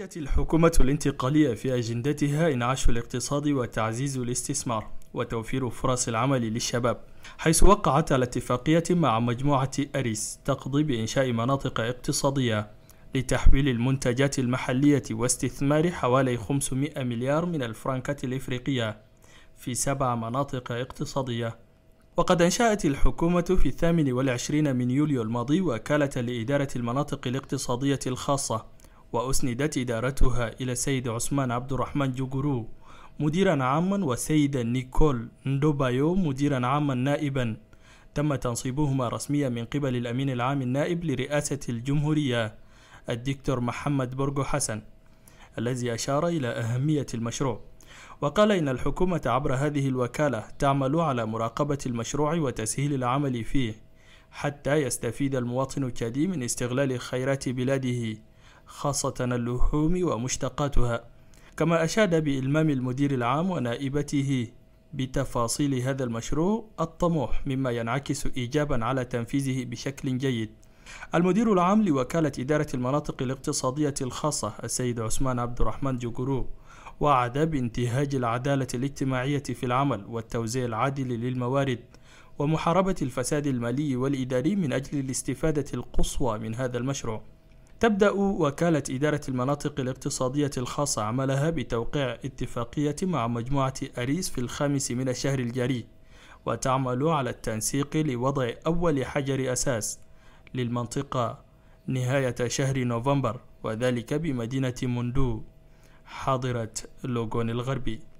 أجت الحكومة الانتقالية في أجندتها إنعاش الاقتصاد وتعزيز الاستثمار وتوفير فرص العمل للشباب حيث وقعت على اتفاقية مع مجموعة أريس تقضي بإنشاء مناطق اقتصادية لتحويل المنتجات المحلية واستثمار حوالي 500 مليار من الفرنكات الإفريقية في سبع مناطق اقتصادية وقد أنشأت الحكومة في الثامن والعشرين من يوليو الماضي وكالة لإدارة المناطق الاقتصادية الخاصة وأسندت إدارتها إلى السيد عثمان عبد الرحمن جوجورو مديرا عاما والسيدة نيكول ندوبايو مديرا عاما نائبا تم تنصيبهما رسميا من قبل الأمين العام النائب لرئاسة الجمهورية الدكتور محمد برجو حسن الذي أشار إلى أهمية المشروع وقال إن الحكومة عبر هذه الوكالة تعمل على مراقبة المشروع وتسهيل العمل فيه حتى يستفيد المواطن التشادي من استغلال خيرات بلاده خاصة اللحوم ومشتقاتها كما أشاد بإلمام المدير العام ونائبته بتفاصيل هذا المشروع الطموح مما ينعكس إيجابا على تنفيذه بشكل جيد المدير العام لوكالة إدارة المناطق الاقتصادية الخاصة السيد عثمان عبد الرحمن جوجرو وعد بانتهاج العدالة الاجتماعية في العمل والتوزيع العادل للموارد ومحاربة الفساد المالي والإداري من أجل الاستفادة القصوى من هذا المشروع تبدأ وكالة إدارة المناطق الاقتصادية الخاصة عملها بتوقيع اتفاقية مع مجموعة أريس في الخامس من الشهر الجاري وتعمل على التنسيق لوضع أول حجر أساس للمنطقة نهاية شهر نوفمبر وذلك بمدينة موندو حاضرة لوغون الغربي